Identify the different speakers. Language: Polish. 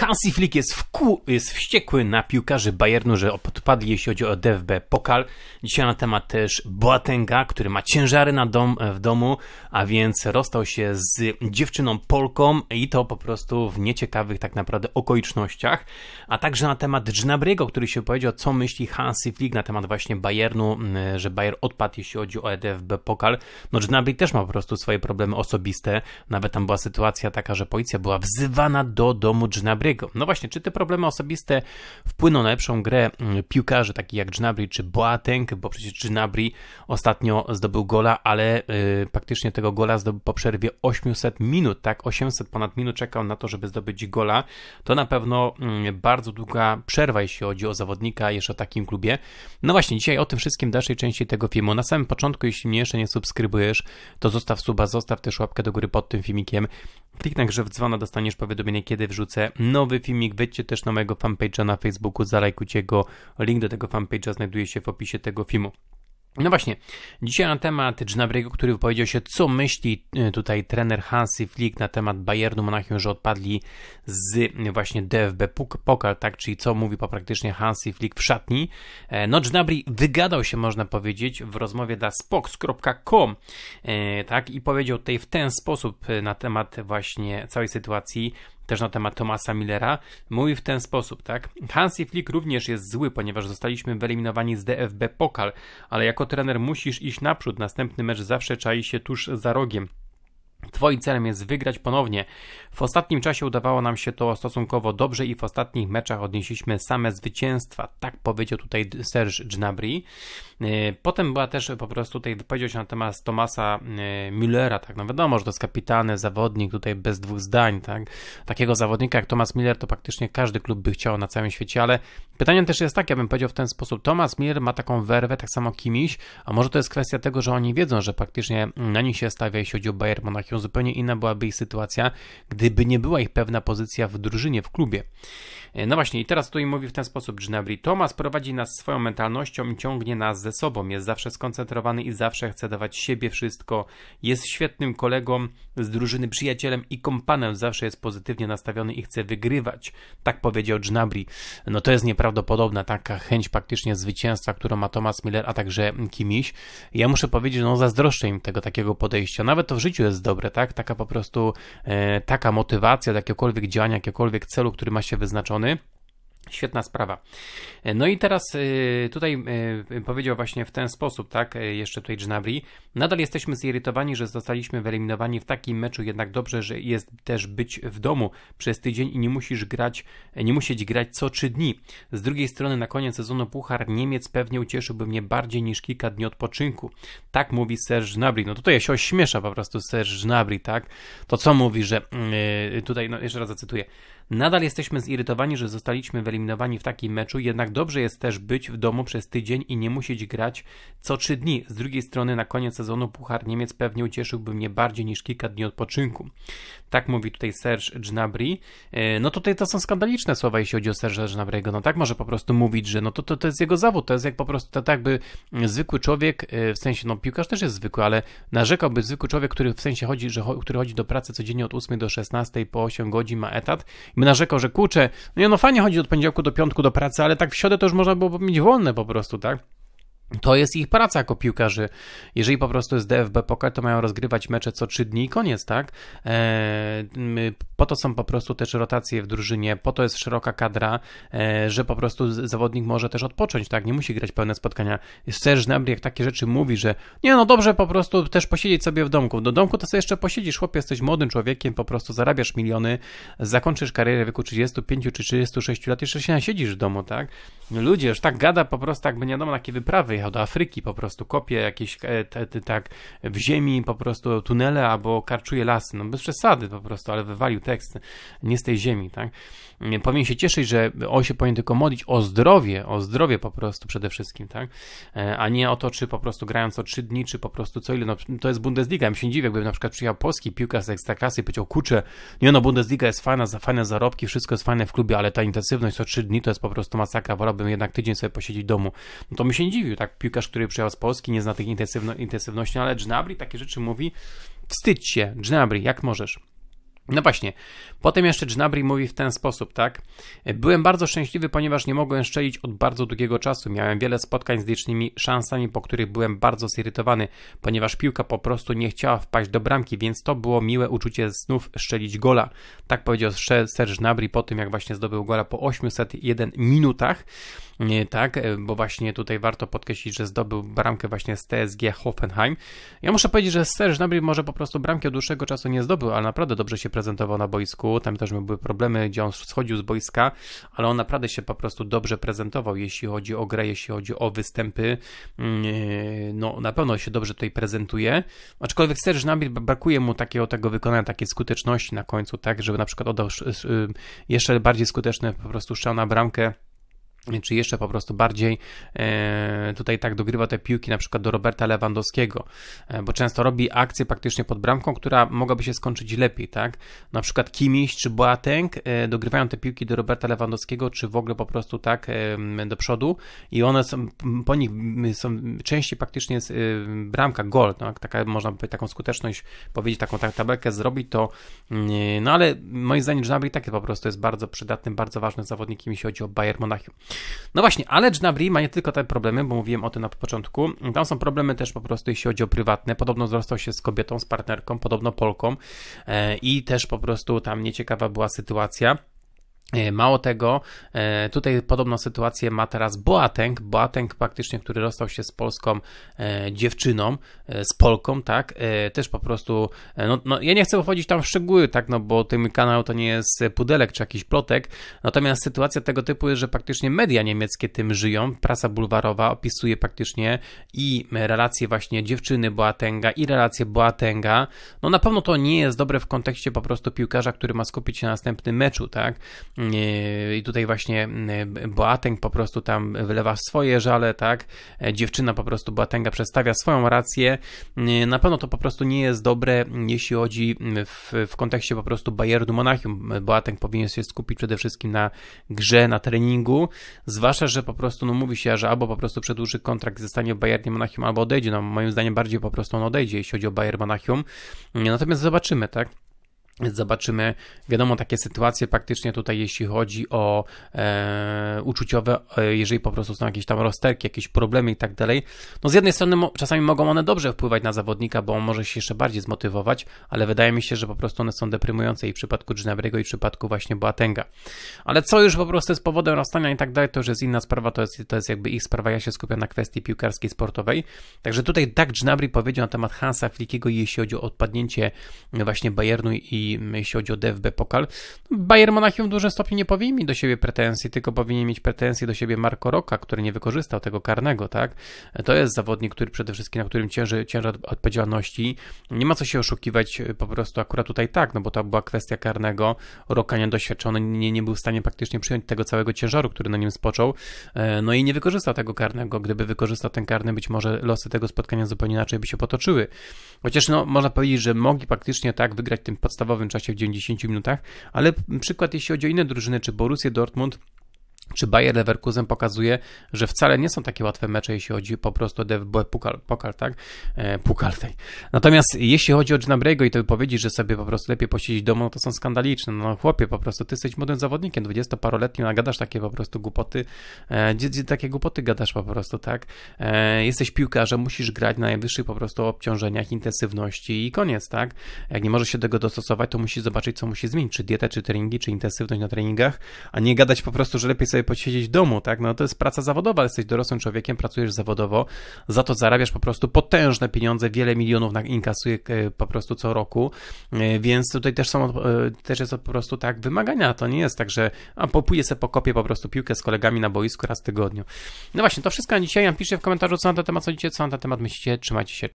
Speaker 1: Hansi Flick jest, wku, jest wściekły na piłkarzy Bayernu, że podpadli jeśli chodzi o DFB Pokal. Dzisiaj na temat też Boatenga, który ma ciężary na dom, w domu, a więc rozstał się z dziewczyną Polką i to po prostu w nieciekawych tak naprawdę okolicznościach. A także na temat Dżnabriego, który się powiedział, co myśli Hansi Flick na temat właśnie Bayernu, że Bayern odpadł jeśli chodzi o e DFB Pokal. No Dżnabri też ma po prostu swoje problemy osobiste. Nawet tam była sytuacja taka, że policja była wzywana do domu Dżnabriego no właśnie, czy te problemy osobiste wpłyną na lepszą grę mm, piłkarzy takich jak Gnabry czy Boateng, bo przecież Gnabry ostatnio zdobył gola, ale yy, praktycznie tego gola zdobył po przerwie 800 minut, tak? 800 ponad minut czekał na to, żeby zdobyć gola. To na pewno yy, bardzo długa przerwa, jeśli chodzi o zawodnika jeszcze o takim klubie. No właśnie, dzisiaj o tym wszystkim w dalszej części tego filmu. Na samym początku, jeśli mnie jeszcze nie subskrybujesz, to zostaw suba, zostaw też łapkę do góry pod tym filmikiem. Kliknij grze w dzwona, dostaniesz powiadomienie, kiedy wrzucę nowy nowy filmik, wejdźcie też na mojego fanpage'a na Facebooku, zalajkujcie go, link do tego fanpage'a znajduje się w opisie tego filmu. No właśnie, dzisiaj na temat Gnabry'ego, który wypowiedział się, co myśli e, tutaj trener Hansi Flick na temat Bayernu Monachium, że odpadli z e, właśnie DFB Pokal, tak, czyli co mówi po praktycznie Hansi Flick w szatni. E, no Gnabry wygadał się, można powiedzieć, w rozmowie dla spox.com, tak, i powiedział tutaj w ten sposób na temat właśnie całej sytuacji, też na temat Tomasa Millera, mówi w ten sposób, tak? Hansi Flick również jest zły, ponieważ zostaliśmy wyeliminowani z DFB Pokal, ale jako trener musisz iść naprzód, następny mecz zawsze czai się tuż za rogiem. Twoim celem jest wygrać ponownie. W ostatnim czasie udawało nam się to stosunkowo dobrze i w ostatnich meczach odnieśliśmy same zwycięstwa. Tak powiedział tutaj Serge Gnabry. E, potem była też po prostu tutaj powiedział się na temat Tomasa e, Müllera, tak, no wiadomo, że to jest kapitany, zawodnik, tutaj bez dwóch zdań, tak. Takiego zawodnika jak Tomas Miller to praktycznie każdy klub by chciał na całym świecie, ale pytanie też jest takie, ja bym powiedział w ten sposób, Tomas Miller ma taką werwę, tak samo kimś, a może to jest kwestia tego, że oni wiedzą, że praktycznie na nich się stawia, jeśli chodzi o Bayern Monachium, zupełnie inna byłaby ich sytuacja, gdyby nie była ich pewna pozycja w drużynie, w klubie. E, no właśnie, i teraz tutaj mówi w ten sposób Gnabry. Tomas prowadzi nas swoją mentalnością i ciągnie nas ze sobą, jest zawsze skoncentrowany i zawsze chce dawać siebie wszystko. Jest świetnym kolegą z drużyny, przyjacielem i kompanem, zawsze jest pozytywnie nastawiony i chce wygrywać. Tak powiedział Gnabry. No to jest nieprawdopodobna taka chęć praktycznie zwycięstwa, którą ma Thomas Miller, a także Kimiś. Ja muszę powiedzieć, no zazdroszczę im tego takiego podejścia. Nawet to w życiu jest dobre, tak? Taka po prostu e, taka motywacja do jakiegokolwiek działania, jakiegokolwiek celu, który ma się wyznaczony. Świetna sprawa. E, no i teraz e, tutaj e, powiedział właśnie w ten sposób, tak, jeszcze tutaj Gnabry. Nadal jesteśmy zirytowani, że zostaliśmy wyeliminowani w takim meczu, jednak dobrze, że jest też być w domu przez tydzień i nie musisz grać, nie musieć grać co trzy dni. Z drugiej strony na koniec sezonu Puchar Niemiec pewnie ucieszyłby mnie bardziej niż kilka dni odpoczynku. Tak mówi Serge Gnabry. No tutaj się ośmiesza po prostu Serge Gnabry, tak? To co mówi, że mm, tutaj, no jeszcze raz zacytuję. Nadal jesteśmy zirytowani, że zostaliśmy wyeliminowani wyeliminowani w takim meczu, jednak dobrze jest też być w domu przez tydzień i nie musieć grać co trzy dni. Z drugiej strony na koniec sezonu Puchar Niemiec pewnie ucieszyłby mnie bardziej niż kilka dni odpoczynku. Tak mówi tutaj Serge Gnabry. E, no tutaj to są skandaliczne słowa, jeśli chodzi o Serge'a Gnabry'ego. No tak może po prostu mówić, że no to, to, to jest jego zawód, to jest jak po prostu to tak by zwykły człowiek, e, w sensie no piłkarz też jest zwykły, ale narzekałby zwykły człowiek, który w sensie chodzi, że który chodzi do pracy codziennie od 8 do 16 po 8 godzin ma etat i by narzekał, że kurczę, no, no fajnie chodzi od poniedziałku do piątku do pracy, ale tak w środę to już można było mieć wolne po prostu, tak? To jest ich praca jako piłkarzy. Jeżeli po prostu jest DFB Pokal, to mają rozgrywać mecze co trzy dni i koniec, tak? E, po to są po prostu też rotacje w drużynie, po to jest szeroka kadra, e, że po prostu zawodnik może też odpocząć, tak? Nie musi grać pełne spotkania. Serge Gnabry jak takie rzeczy mówi, że nie no dobrze po prostu też posiedzieć sobie w domku. Do domku to sobie jeszcze posiedzisz, chłopie, jesteś młodym człowiekiem, po prostu zarabiasz miliony, zakończysz karierę w wieku 35 czy 36 lat, jeszcze się siedzisz w domu, tak? Ludzie już tak gada po prostu, jakby nie wiadomo na jakie wyprawy pojechał do Afryki, po prostu kopie jakieś e, te, te, tak w ziemi po prostu tunele albo karczuje lasy, no bez przesady po prostu, ale wywalił tekst nie z tej ziemi, tak. Powinien się cieszyć, że on się powinien tylko modlić o zdrowie, o zdrowie po prostu przede wszystkim, tak, e, a nie o to, czy po prostu grając o trzy dni, czy po prostu co ile, no to jest Bundesliga, ja się dziwię, jakby na przykład przyjechał polski piłkarz z Ekstraklasy i powiedział, kurczę, nie no, Bundesliga jest fajna, za fajne zarobki, wszystko jest fajne w klubie, ale ta intensywność co trzy dni to jest po prostu masakra, wolałbym jednak tydzień sobie posiedzieć w domu, no to mi się dziwił, tak, jak piłkarz, który przyjechał z Polski, nie zna tych intensywno, intensywności, ale Gnabry takie rzeczy mówi, wstydź się, Gnabry, jak możesz. No właśnie, potem jeszcze Gnabry mówi w ten sposób, tak? Byłem bardzo szczęśliwy, ponieważ nie mogłem szczelić od bardzo długiego czasu. Miałem wiele spotkań z licznymi szansami, po których byłem bardzo zirytowany, ponieważ piłka po prostu nie chciała wpaść do bramki, więc to było miłe uczucie znów szczelić gola. Tak powiedział Serge Gnabry po tym, jak właśnie zdobył gola po 801 minutach. Nie, Tak, e, bo właśnie tutaj warto podkreślić, że zdobył bramkę właśnie z TSG Hoffenheim. Ja muszę powiedzieć, że Serge Gnabry może po prostu bramkę od dłuższego czasu nie zdobył, ale naprawdę dobrze się prezentował na boisku. Tam też były problemy, gdzie on schodził z boiska, ale on naprawdę się po prostu dobrze prezentował, jeśli chodzi o grę, jeśli chodzi o występy. Mm, e, no, na pewno się dobrze tutaj prezentuje. Aczkolwiek Serge Gnabry brakuje mu takiego tego wykonania, takiej skuteczności na końcu, tak, żeby na przykład oddał y, jeszcze bardziej skuteczny po prostu strzał na bramkę czy jeszcze po prostu bardziej e, tutaj tak dogrywa te piłki na przykład do Roberta Lewandowskiego, e, bo często robi akcję praktycznie pod bramką, która mogłaby się skończyć lepiej, tak? Na przykład Kimiś czy Boateng e, dogrywają te piłki do Roberta Lewandowskiego, czy w ogóle po prostu tak do przodu i one są, po nich są częściej praktycznie jest bramka, gol, tak? Taka, można by taką skuteczność powiedzieć, taką tabelkę zrobić, to mm, no ale moim zdaniem Gnabry takie po prostu jest bardzo przydatnym, bardzo ważnym zawodnikiem, jeśli chodzi o Bayern Monachium. No właśnie, ale Gnabry ma nie tylko te problemy, bo mówiłem o tym na początku. Tam są problemy też po prostu, jeśli chodzi o prywatne. Podobno wzrastał się z kobietą, z partnerką, podobno Polką e, i też po prostu tam nieciekawa była sytuacja. E, mało tego, e, tutaj podobną sytuację ma teraz Boateng, Boateng praktycznie, który rozstał się z polską e, dziewczyną, z Polką, tak, też po prostu, no, no ja nie chcę wchodzić tam w szczegóły, tak, no bo ten kanał to nie jest pudelek czy jakiś plotek, natomiast sytuacja tego typu jest, że praktycznie media niemieckie tym żyją, prasa bulwarowa opisuje praktycznie i relacje właśnie dziewczyny Boatenga i relacje Boatenga, no na pewno to nie jest dobre w kontekście po prostu piłkarza, który ma skupić się na następnym meczu, tak, E, I tutaj właśnie e, Boateng po prostu tam wylewa swoje żale, tak? E, dziewczyna po prostu Boatenga przedstawia swoją rację. Na pewno to po prostu nie jest dobre, jeśli chodzi w, w kontekście po prostu Bayernu Monachium. Boateng powinien się skupić przede wszystkim na grze, na treningu. Zwłaszcza, że po prostu no mówi się, że albo po prostu przedłuży kontrakt, zostanie w Bayernie Monachium, albo odejdzie. No moim zdaniem bardziej po prostu on odejdzie, jeśli chodzi o Bayern Monachium. Natomiast zobaczymy, tak? Więc zobaczymy, wiadomo, takie sytuacje praktycznie tutaj, jeśli chodzi o e, uczuciowe, e, jeżeli po prostu są jakieś tam rozterki, jakieś problemy i tak dalej. No z jednej strony mo, czasami mogą one dobrze wpływać na zawodnika, bo on może się jeszcze bardziej zmotywować, ale wydaje mi się, że po prostu one są deprymujące i w przypadku Dżinabrego i w przypadku właśnie Boatenga. Ale co już po prostu jest powodem rozstania i tak dalej, to już jest inna sprawa, to jest, to jest jakby ich sprawa, ja się skupiam na kwestii piłkarskiej, sportowej. Także tutaj tak Dżinabry powiedział na temat Hansa Flickiego, jeśli chodzi o odpadnięcie właśnie Bayernu i jeśli, chodzi o DFB Pokal. No, Bayern Monachium w dużym stopniu nie powinien mieć do siebie pretensji, tylko powinien mieć pretensje do siebie Marco Roka który nie wykorzystał tego karnego, tak? To jest zawodnik, który przede wszystkim, na którym cięży, ciężar odpowiedzialności. Nie ma co się oszukiwać, po prostu akurat tutaj tak, no bo to była kwestia karnego. Roka niedoświadczony nie, nie był w stanie praktycznie przyjąć tego całego ciężaru, który na nim spoczął, e, no i nie wykorzystał tego karnego. Gdyby wykorzystał ten karny, być może losy tego spotkania zupełnie inaczej by się potoczyły. Chociaż no, można powiedzieć, że mogli praktycznie tak wygrać tym podstawowym w czasie w 90 minutach, ale przykład jeśli chodzi o inne drużyny, czy Borussia Dortmund, czy Bayer Leverkusen pokazuje, że wcale nie są takie łatwe mecze, jeśli chodzi po prostu o DFB Pukal, Pokal, tak? E, Pukal tej. Natomiast jeśli chodzi o Gnabrego i te wypowiedzi, że sobie po prostu lepiej posiedzieć domu, no to są skandaliczne. No chłopie, po prostu ty jesteś młodym zawodnikiem, dwudziestoparoletnim, a gadasz takie po prostu głupoty, e, takie głupoty gadasz po prostu, tak? E, jesteś piłkarzem, musisz grać na najwyższych po prostu obciążeniach, intensywności i koniec, tak? Jak nie możesz się do tego dostosować, to musisz zobaczyć, co musi zmienić, czy dietę, czy treningi, czy intensywność na treningach, a nie gadać po prostu, że lepiej sobie sobie posiedzieć w domu, tak? No to jest praca zawodowa, jesteś dorosłym człowiekiem, pracujesz zawodowo, za to zarabiasz po prostu potężne pieniądze, wiele milionów inkasuje e, po prostu co roku, e, więc tutaj też są, e, też jest po prostu tak wymagania, to nie jest tak, że a popójdę sobie pokopię po prostu piłkę z kolegami na boisku raz w tygodniu. No właśnie, to wszystko na dzisiaj, ja piszę w komentarzu co na ten temat, co co na ten temat myślicie, trzymajcie się.